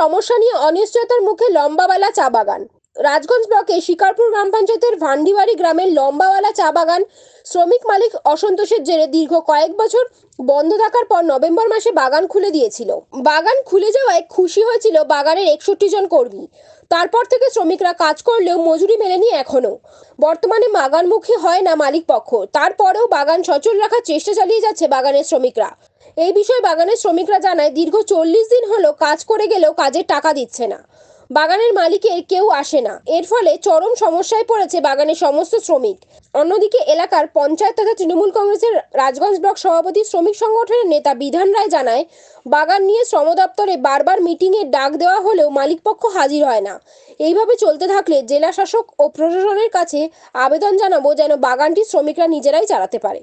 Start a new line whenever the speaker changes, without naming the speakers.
সমস্যা নিয়ে অনিশ্চয়তার মুখে লম্বাওয়ালা চা বাগান রাজগঞ্জ ব্লকে শিকারপুর গ্রাম পঞ্চায়েতের ভান্ডিবাড়ি গ্রামের লম্বাওয়ালা চা বাগান শ্রমিক মালিক অসন্তোষের জেরে দীর্ঘ কয়েক বছর বন্ধ থাকার পর নভেম্বর মাসে বাগান খুলে দিয়েছিল বাগান খুলে যাওয়ায় খুশি হয়েছিল বাগানের একষট্টি জন কর্মী তারপর থেকে শ্রমিকরা কাজ করলেও মজুরি মেলেনি এখনও বর্তমানে বাগানমুখী হয় না মালিক পক্ষ তারপরেও বাগান সচল রাখার চেষ্টা চালিয়ে যাচ্ছে বাগানের শ্রমিকরা এই বিষয়ে বাগানের শ্রমিকরা জানায় দীর্ঘ চল্লিশ দিন হলো কাজ করে গেলেও কাজের টাকা দিচ্ছে না বাগানের মালিকের কেউ আসে না এর ফলে চরম সমস্যায় পড়েছে বাগানের সমস্ত শ্রমিক অন্যদিকে এলাকার পঞ্চায়েত তথা তৃণমূল কংগ্রেসের রাজগঞ্জ ব্লক সভাপতি শ্রমিক সংগঠনের নেতা বিধান রায় জানায় বাগান নিয়ে শ্রম দপ্তরে বারবার মিটিংয়ের ডাক দেওয়া হলেও মালিকপক্ষ হাজির হয় না এইভাবে চলতে থাকলে জেলা শাসক ও প্রশাসনের কাছে আবেদন জানাবো যেন বাগানটি শ্রমিকরা নিজেরাই চালাতে পারে